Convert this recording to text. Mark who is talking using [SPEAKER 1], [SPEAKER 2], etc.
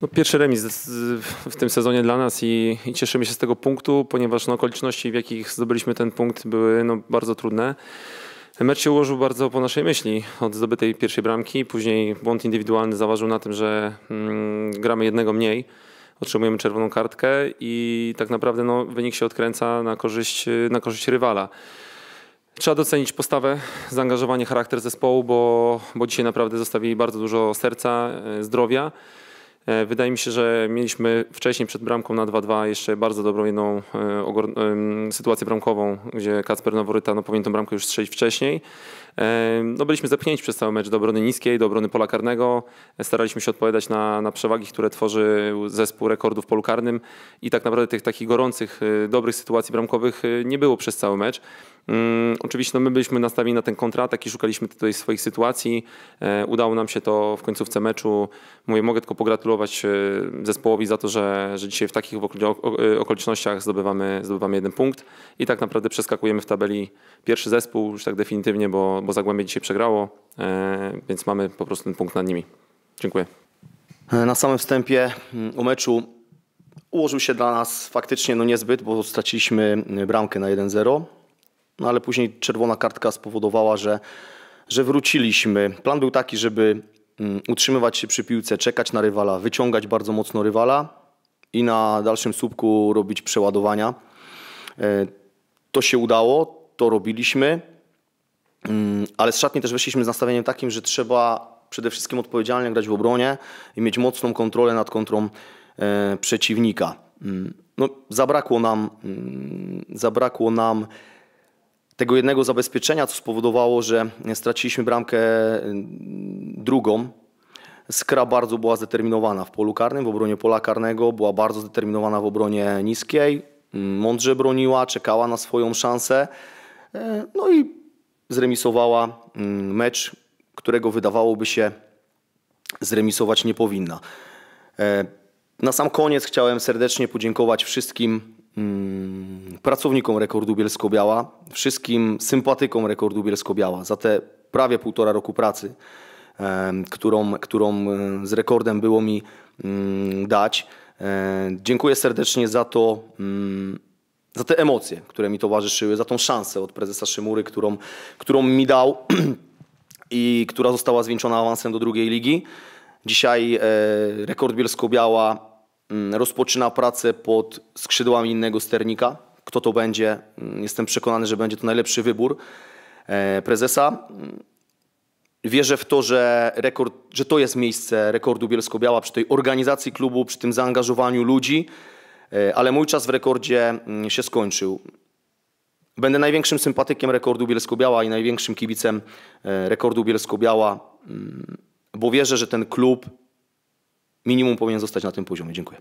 [SPEAKER 1] No, pierwszy remis w tym sezonie dla nas i, i, cieszymy się z tego punktu, ponieważ no, okoliczności, w jakich zdobyliśmy ten punkt, były no, bardzo trudne. Mecz się ułożył bardzo po naszej myśli. Od zdobytej pierwszej bramki, później błąd indywidualny zaważył na tym, że mm, gramy jednego mniej, otrzymujemy czerwoną kartkę i tak naprawdę no, wynik się odkręca na korzyść, na korzyść rywala. Trzeba docenić postawę, zaangażowanie, charakter zespołu, bo, bo dzisiaj naprawdę zostawili bardzo dużo serca, e, zdrowia. E, wydaje mi się, że mieliśmy wcześniej przed bramką na 2-2 jeszcze bardzo dobrą jedną e, sytuację bramkową, gdzie Kacper Noworyta no, powinien tą bramkę już strzelić wcześniej. E, no, byliśmy zepchnięci przez cały mecz do obrony niskiej, do obrony pola karnego. Staraliśmy się odpowiadać na, na przewagi, które tworzy zespół rekordów w polu karnym i tak naprawdę tych takich gorących, dobrych sytuacji bramkowych nie było przez cały mecz. Mm, oczywiście no my byliśmy nastawieni na ten kontratak i szukaliśmy tutaj swoich sytuacji. E, udało nam się to w końcówce meczu. Mówię, mogę tylko pogratulować e, zespołowi za to, że, że dzisiaj w takich e, okolicznościach zdobywamy, zdobywamy jeden punkt i tak naprawdę przeskakujemy w tabeli pierwszy zespół, już tak definitywnie, bo, bo Zagłębie dzisiaj przegrało, więc mamy po prostu ten punkt nad nimi. Dziękuję.
[SPEAKER 2] Na samym wstępie mm, u meczu ułożył się dla nas faktycznie no niezbyt, bo straciliśmy mm, bramkę na 1-0. No ale później czerwona kartka spowodowała, że, że wróciliśmy. Plan był taki, żeby mm, utrzymywać się przy piłce, czekać na rywala, wyciągać bardzo mocno rywala i na dalszym słupku robić przeładowania. E, to się udało, to robiliśmy, mm, ale z szatni też weszliśmy z nastawieniem takim, że trzeba przede wszystkim odpowiedzialnie grać w obronie i mieć mocną kontrolę nad kontrą e, przeciwnika. Mm, no, zabrakło nam, zabrakło nam tego jednego zabezpieczenia, co spowodowało, że straciliśmy bramkę mm, drugą. Skra bardzo była zdeterminowana w polu karnym, w obronie pola karnego, była bardzo zdeterminowana w obronie niskiej, mm, mądrze broniła, czekała na swoją szansę, e, no i zremisowała mm, mecz, którego wydawałoby się zremisować nie powinna. E, na sam koniec chciałem serdecznie podziękować wszystkim pracownikom rekordu Bielsko-Biała, wszystkim sympatykom rekordu Bielsko-Biała za te prawie półtora roku pracy, którą, którą z rekordem było mi mm, dać. E, dziękuję serdecznie za to, mm, za te emocje, które mi towarzyszyły, za tą szansę od prezesa Szymury, którą, którą mi dał i która została zwieńczona awansem do drugiej ligi. Dzisiaj e, rekord Bielsko-Biała mm, rozpoczyna pracę pod skrzydłami innego sternika kto to będzie. Mm, jestem przekonany, że będzie to najlepszy wybór e, prezesa. Mm, wierzę w to, że, rekord, że to jest miejsce rekordu Bielsko-Biała przy tej organizacji klubu, przy tym zaangażowaniu ludzi, e, ale mój czas w rekordzie mm, się skończył. Będę największym sympatykiem rekordu Bielsko-Biała i największym kibicem e, rekordu Bielsko-Biała, bo wierzę, że ten klub minimum powinien zostać
[SPEAKER 1] na tym poziomie. Dziękuję.